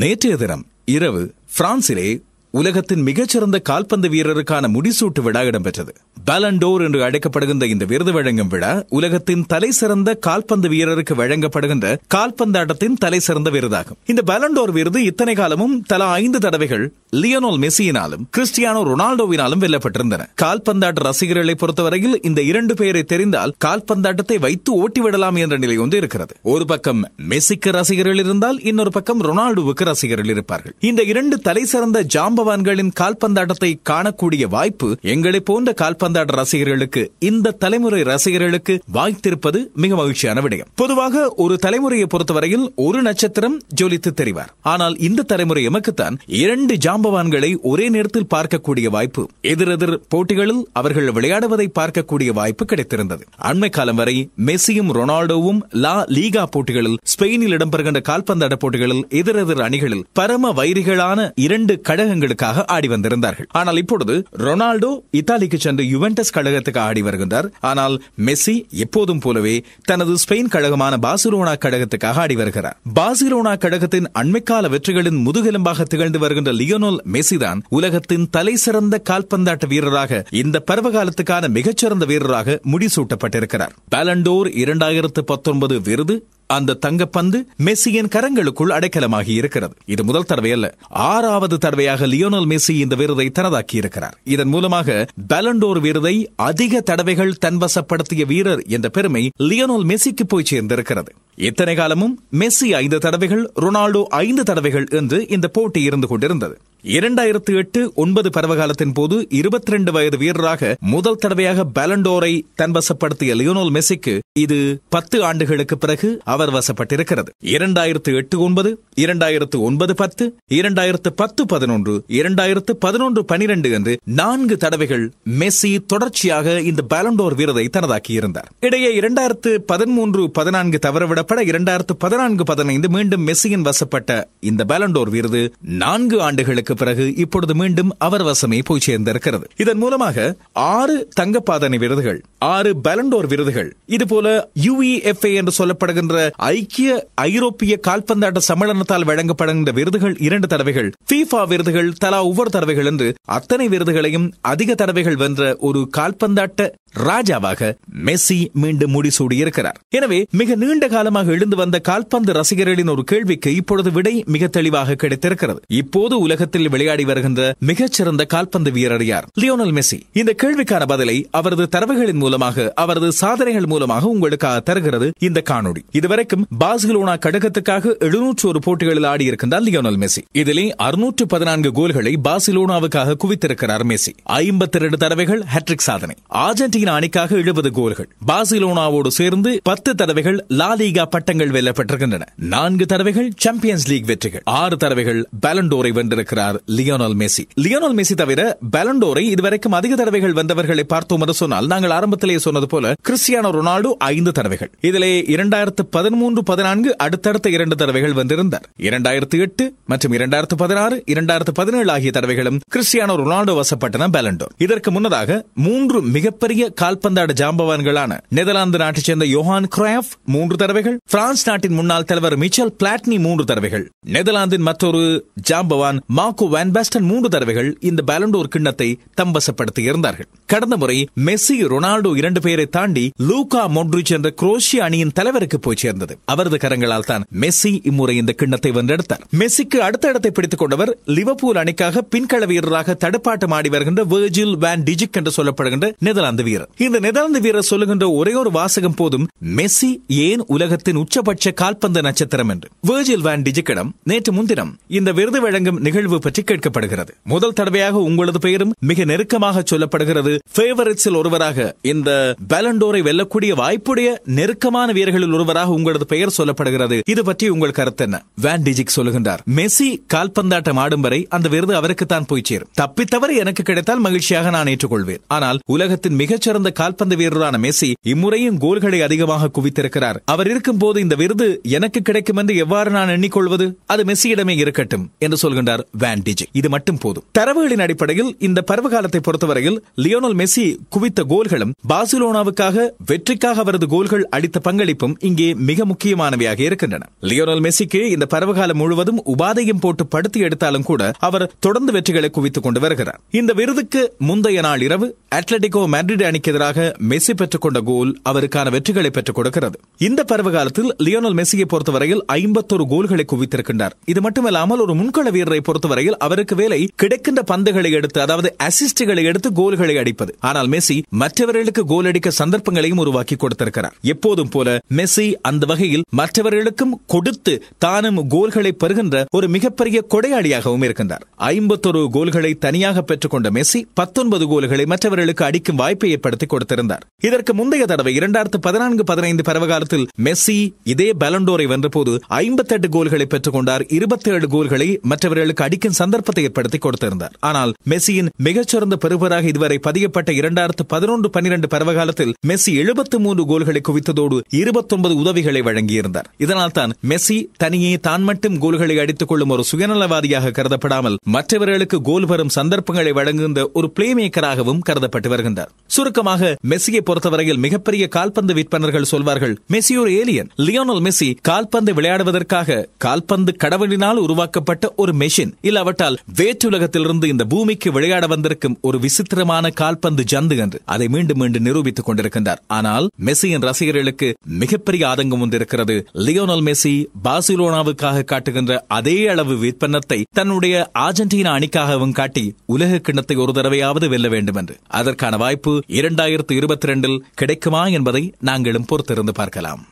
நேற்றைய தினம் இரவு பிரான்சிலே உலகத்தின் மிகச்சிறந்த கால்பந்து வீரருக்கான முடிசூட்டு விழா இடம்பெற்றது பேலண்டோர் என்று அழைக்கப்படுகின்ற இந்த விருது வழங்கும் விழா உலகத்தின் தலை சிறந்த கால்பந்து வீரருக்கு வழங்கப்படுகின்ற கால்பந்தாட்டத்தின் தலை சிறந்த விருதாகும் இந்த பேலண்டோர் விருது இத்தனை காலமும் தலா ஐந்து தடவைகள் லியோனோல் மெஸ்ஸியினாலும் கிறிஸ்டியானோ ரொனால்டோவினாலும் வெல்லப்பட்டிருந்தன கால்பந்தாட்ட ரசிகர்களை பொறுத்தவரையில் இந்த இரண்டு பேரை தெரிந்தால் கால்பந்தாட்டத்தை வைத்து ஓட்டிவிடலாம் என்ற நிலை ஒன்று இருக்கிறது ஒரு பக்கம் மெஸ்ஸிக்கு ரசிகர்கள் இருந்தால் இன்னொரு பக்கம் ரொனால்டோவுக்கு ரசிகர்கள் இருப்பார்கள் இந்த இரண்டு தலை சிறந்த ஜாம்ப பக்குவவான்களின் கால்பந்தாட்டத்தை காணக்கூடிய வாய்ப்பு எங்களை போன்ற கால்பந்தாட்ட ரசிகர்களுக்கு இந்த தலைமுறை ரசிகர்களுக்கு வாய்த்திருப்பது மிக மகிழ்ச்சியான விடயம் பொதுவாக ஒரு தலைமுறையை பொறுத்தவரையில் ஒரு நட்சத்திரம் ஜொலித்து தெரிவார் ஆனால் இந்த தலைமுறை எமக்குத்தான் இரண்டு ஜாம்பவான்களை ஒரே நேரத்தில் பார்க்கக்கூடிய வாய்ப்பு எதிரெதிர் போட்டிகளில் அவர்கள் விளையாடுவதை பார்க்கக்கூடிய வாய்ப்பு கிடைத்திருந்தது அண்மை காலம் வரை மெஸ்ஸியும் ரொனால்டோவும் லா லீகா போட்டிகளில் ஸ்பெயினில் இடம்பெறுகின்ற கால்பந்தாட்ட போட்டிகளில் எதிரெதிர் அணிகளில் பரம வைரிகளான இரண்டு கழகங்களுக்கு கழகத்திற்காக ஆடி வந்திருந்தார்கள் ஆனால் இப்பொழுது ரொனால்டோ இத்தாலிக்கு சென்று யுவென்டஸ் கழகத்துக்கு ஆடி வருகின்றார் ஆனால் மெஸ்ஸி எப்போதும் போலவே தனது ஸ்பெயின் கழகமான பாசிலோனா கழகத்துக்காக ஆடி வருகிறார் பாசிலோனா கழகத்தின் அண்மைக்கால வெற்றிகளின் முதுகெலும்பாக திகழ்ந்து வருகின்ற லியோனோல் மெஸ்ஸி தான் உலகத்தின் தலை சிறந்த கால்பந்தாட்ட வீரராக இந்த பருவகாலத்துக்கான மிகச்சிறந்த வீரராக முடிசூட்டப்பட்டிருக்கிறார் பேலண்டோர் இரண்டாயிரத்து பத்தொன்பது விருது அந்த தங்கப்பந்து மெஸ்ஸியின் கரங்களுக்குள் அடைக்கலமாகி இருக்கிறது இது முதல் தடவை அல்ல ஆறாவது தடவையாக லியோனல் மெஸ்ஸி இந்த விருதை தனதாக்கி இருக்கிறார் இதன் மூலமாக பலண்டோர் விருதை அதிக தடவைகள் தன்வசப்படுத்திய வீரர் என்ற பெருமை லியோனல் மெஸ்ஸிக்கு போய் சேர்ந்திருக்கிறது இத்தனை காலமும் மெஸ்ஸி ஐந்து தடவைகள் ரொனால்டோ ஐந்து தடவைகள் என்று இந்த போட்டி இருந்து கொண்டிருந்தது இரண்டாயிரத்து எட்டு ஒன்பது பருவகாலத்தின் போது இருபத்தி ரெண்டு வயது வீரராக முதல் தடவையாக பேலண்டோரை தன்வசப்படுத்திய லியோனோல் மெஸ்ஸிக்கு இது பத்து ஆண்டுகளுக்கு பிறகு அவர் வசப்பட்டிருக்கிறது இரண்டாயிரத்து எட்டு ஒன்பது இரண்டாயிரத்து ஒன்பது பத்து இரண்டாயிரத்து பத்து பதினொன்று இரண்டாயிரத்து பதினொன்று பனிரெண்டு என்று நான்கு தடவைகள் மெஸ்ஸி தொடர்ச்சியாக இந்த பேலண்டோர் வீரரை தனதாக்கியிருந்தார் இடையே இரண்டாயிரத்து பதிமூன்று பதினான்கு தவறவிடப்பட இரண்டாயிரத்து பதினான்கு பதினைந்து மீண்டும் மெஸ்ஸியின் வசப்பட்ட இந்த பேலண்டோர் விருது நான்கு ஆண்டுகளுக்கு இழப்புகளுக்கு பிறகு இப்பொழுது மீண்டும் அவர் வசமே போய் சேர்ந்திருக்கிறது இதன் மூலமாக ஆறு தங்கப்பாதனை விருதுகள் ஆறு பலண்டோர் விருதுகள் இதுபோல யுஇஎஃப்ஏ என்று சொல்லப்படுகின்ற ஐக்கிய ஐரோப்பிய கால்பந்தாட்ட சம்மேளனத்தால் வழங்கப்படுகின்ற விருதுகள் இரண்டு தடவைகள் பீஃபா விருதுகள் தலா ஒவ்வொரு தடவைகள் என்று அத்தனை விருதுகளையும் அதிக தடவைகள் வென்ற ஒரு கால்பந்தாட்ட ராஜாவாக மெஸ்ஸி மீண்டும் முடிசூடி இருக்கிறார் எனவே மிக நீண்ட காலமாக எழுந்து வந்த கால்பந்து ரசிகர்களின் ஒரு கேள்விக்கு இப்பொழுது விடை மிக தெளிவாக கிடைத்திருக்கிறது இப்போது உலகத்தில் ப்ரீமியரில் விளையாடி வருகின்ற மிகச்சிறந்த கால்பந்து வீரர் லியோனல் மெஸ்ஸி இந்த கேள்விக்கான பதிலை அவரது தரவுகளின் மூலமாக அவரது சாதனைகள் மூலமாக உங்களுக்காக தருகிறது இந்த காணொளி இதுவரைக்கும் பாஸ்கலோனா கழகத்துக்காக எழுநூற்று ஒரு போட்டிகளில் ஆடியிருக்கின்றார் லியோனல் மெஸ்ஸி இதிலே அறுநூற்று பதினான்கு கோல்களை பாசிலோனாவுக்காக குவித்திருக்கிறார் மெஸ்ஸி ஐம்பத்தி இரண்டு தடவைகள் ஹேட்ரிக் சாதனை அர்ஜென்டினா அணிக்காக எழுபது கோல்கள் பாசிலோனாவோடு சேர்ந்து பத்து தடவைகள் லாலிகா பட்டங்கள் வெல்லப்பட்டிருக்கின்றன நான்கு தடவைகள் சாம்பியன்ஸ் லீக் வெற்றிகள் ஆறு தடவைகள் பேலண்டோரை வென்றிருக்கிறார் கூறினார் லியோனல் மெஸ்ஸி லியோனல் மெஸ்ஸி தவிர பேலண்டோரை இதுவரைக்கும் அதிக தடவைகள் வந்தவர்களை பார்த்தோம் என்று சொன்னால் நாங்கள் ஆரம்பத்திலேயே சொன்னது போல கிறிஸ்டியானோ ரொனால்டோ ஐந்து தடவைகள் இதிலே இரண்டாயிரத்து பதிமூன்று பதினான்கு அடுத்தடுத்த இரண்டு தடவைகள் வந்திருந்தார் இரண்டாயிரத்து எட்டு மற்றும் இரண்டாயிரத்து பதினாறு இரண்டாயிரத்து பதினேழு ஆகிய தடவைகளும் கிறிஸ்டியானோ ரொனால்டோ வசப்பட்டன பேலண்டோர் இதற்கு முன்னதாக மூன்று மிகப்பெரிய கால்பந்தாட ஜாம்பவான்களான நெதர்லாந்து நாட்டைச் சேர்ந்த யோஹான் கிராஃப் மூன்று தடவைகள் பிரான்ஸ் நாட்டின் முன்னாள் தலைவர் மிச்சல் பிளாட்னி மூன்று தடவைகள் நெதர்லாந்தின் மற்றொரு ஜாம்பவான் மார்க்கோ மார்க்கோ வேன் பேஸ்டன் மூன்று தடவைகள் இந்த பேலண்டோர் கிண்ணத்தை தம்பசப்படுத்தி இருந்தார்கள் கடந்த முறை மெஸ்ஸி ரொனால்டோ இரண்டு பேரை தாண்டி லூகா மொட்ரிச் என்ற குரோஷிய அணியின் தலைவருக்கு போய் சேர்ந்தது அவரது கரங்களால் தான் மெஸ்ஸி இம்முறை இந்த கிண்ணத்தை வென்றெடுத்தார் மெஸ்ஸிக்கு அடுத்த இடத்தை பிடித்துக் கொண்டவர் லிவபூல் அணிக்காக பின்கள வீரராக தடுப்பாட்டம் ஆடி வருகின்ற வேர்ஜில் வேன் டிஜிக் என்று சொல்லப்படுகின்ற நெதர்லாந்து வீரர் இந்த நெதர்லாந்து வீரர் சொல்லுகின்ற ஒரே ஒரு வாசகம் போதும் மெஸ்ஸி ஏன் உலகத்தின் உச்சபட்ச கால்பந்து நட்சத்திரம் என்று வேர்ஜில் வேன் டிஜிக்கிடம் நேற்று முன்தினம் இந்த விருது வழங்கும் நிகழ்வு பற்றி கேட்கப்படுகிறது முதல் தடவையாக உங்களது பெயரும் மிக நெருக்கமாக சொல்லப்படுகிறது ஒருவராக இந்த பேலண்டோரை வெல்லக்கூடிய வாய்ப்புடைய நெருக்கமான வீரர்களில் ஒருவராக உங்களது பெயர் சொல்லப்படுகிறது இது பற்றி உங்கள் கருத்து என்ன வேண்டிஜிக் சொல்லுகின்றார் மெஸ்ஸி கால்பந்தாட்டம் ஆடும் வரை அந்த விருது அவருக்கு தான் போய் சேரும் தப்பித்தவரை எனக்கு கிடைத்தால் மகிழ்ச்சியாக நான் ஏற்றுக்கொள்வேன் ஆனால் உலகத்தின் மிகச்சிறந்த கால்பந்து வீரரான மெஸ்ஸி இம்முறையும் கோல்களை அதிகமாக குவித்திருக்கிறார் அவர் இருக்கும் போது இந்த விருது எனக்கு கிடைக்கும் என்று எவ்வாறு நான் எண்ணிக்கொள்வது அது மெஸ்ஸியிடமே இருக்கட்டும் என்று சொல்கின்றார் வேன் அண்ட் இது மட்டும் போதும் தரவுகளின் அடிப்படையில் இந்த பருவகாலத்தை பொறுத்தவரையில் லியோனல் மெஸ்ஸி குவித்த கோல்களும் பார்சிலோனாவுக்காக வெற்றிக்காக அவரது கோல்கள் அளித்த பங்களிப்பும் இங்கே மிக முக்கியமானவையாக இருக்கின்றன லியோனல் மெஸ்ஸிக்கு இந்த பருவகாலம் முழுவதும் உபாதையும் போட்டு படுத்தி எடுத்தாலும் கூட அவர் தொடர்ந்து வெற்றிகளை குவித்துக் கொண்டு வருகிறார் இந்த விருதுக்கு முந்தைய நாள் இரவு அட்லட்டிகோ மேட்ரிட் அணிக்கு எதிராக மெஸ்ஸி பெற்றுக்கொண்ட கோல் அவருக்கான வெற்றிகளை பெற்றுக் கொடுக்கிறது இந்த பருவகாலத்தில் லியோனல் மெஸ்ஸியை பொறுத்தவரையில் ஐம்பத்தொரு கோல்களை குவித்திருக்கின்றார் இது மட்டுமல்லாமல் ஒரு முன்கள வீரரை பொறுத்தவரை முறையில் அவருக்கு வேலை கிடைக்கின்ற பந்துகளை எடுத்து அதாவது அசிஸ்டுகளை எடுத்து கோல்களை அடிப்பது ஆனால் மெஸ்ஸி மற்றவர்களுக்கு கோல் அடிக்க சந்தர்ப்பங்களையும் உருவாக்கி கொடுத்திருக்கிறார் எப்போதும் போல மெஸ்ஸி அந்த வகையில் மற்றவர்களுக்கும் கொடுத்து தானும் கோல்களை பெறுகின்ற ஒரு மிகப்பெரிய கொடையாளியாகவும் இருக்கின்றார் ஐம்பத்தொரு கோல்களை தனியாக பெற்றுக்கொண்ட மெஸ்ஸி பத்தொன்பது கோல்களை மற்றவர்களுக்கு அடிக்கும் வாய்ப்பை ஏற்படுத்தி கொடுத்திருந்தார் இதற்கு முந்தைய தடவை இரண்டாயிரத்து பதினான்கு பதினைந்து பருவகாலத்தில் மெஸ்ஸி இதே பலண்டோரை வென்றபோது ஐம்பத்தெட்டு கோல்களை பெற்றுக்கொண்டார் இருபத்தி ஏழு கோல்களை மற்றவர்களுக்கு அடிக்கும் மேலும் சந்தர்ப்பத்தை ஏற்படுத்தி கொடுத்திருந்தார் ஆனால் மெஸ்ஸியின் மிகச்சிறந்த பெறுவராக இதுவரை பதியப்பட்ட இரண்டாயிரத்து பதினொன்று பன்னிரண்டு பருவகாலத்தில் மெஸ்ஸி எழுபத்து மூன்று கோல்களை குவித்ததோடு இருபத்தொன்பது உதவிகளை வழங்கியிருந்தார் இதனால் தான் மெஸ்ஸி தனியே தான் மட்டும் கோல்களை அடித்துக் கொள்ளும் ஒரு சுயநலவாதியாக கருதப்படாமல் மற்றவர்களுக்கு கோல் வரும் சந்தர்ப்பங்களை வழங்குகின்ற ஒரு பிளேமேக்கராகவும் கருதப்பட்டு வருகின்றார் சுருக்கமாக மெஸ்ஸியை பொறுத்தவரையில் மிகப்பெரிய கால்பந்து விற்பனர்கள் சொல்வார்கள் மெஸ்ஸி ஒரு ஏலியன் லியோனல் மெஸ்ஸி கால்பந்து விளையாடுவதற்காக கால்பந்து கடவுளினால் உருவாக்கப்பட்ட ஒரு மெஷின் இல்ல இல்லாவிட்டால் வேற்றுலகத்திலிருந்து இந்த பூமிக்கு விளையாட வந்திருக்கும் ஒரு விசித்திரமான கால்பந்து ஜந்து என்று அதை மீண்டும் மீண்டும் நிரூபித்துக் கொண்டிருக்கின்றார் ஆனால் மெஸ்ஸியின் ரசிகர்களுக்கு மிகப்பெரிய ஆதங்கம் வந்திருக்கிறது லியோனல் மெஸ்ஸி பார்சிலோனாவுக்காக காட்டுகின்ற அதே அளவு விற்பனத்தை தன்னுடைய அர்ஜென்டினா அணிக்காகவும் காட்டி உலக கிண்ணத்தை ஒரு தடவையாவது வெல்ல வேண்டும் என்று அதற்கான வாய்ப்பு இரண்டாயிரத்து இருபத்தி இரண்டில் கிடைக்குமா என்பதை நாங்களும் பொறுத்திருந்து பார்க்கலாம்